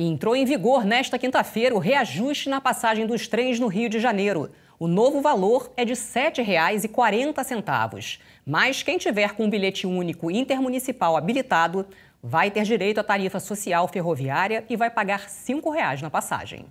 E entrou em vigor nesta quinta-feira o reajuste na passagem dos trens no Rio de Janeiro. O novo valor é de R$ 7,40. Mas quem tiver com um bilhete único intermunicipal habilitado vai ter direito à tarifa social ferroviária e vai pagar R$ 5,00 na passagem.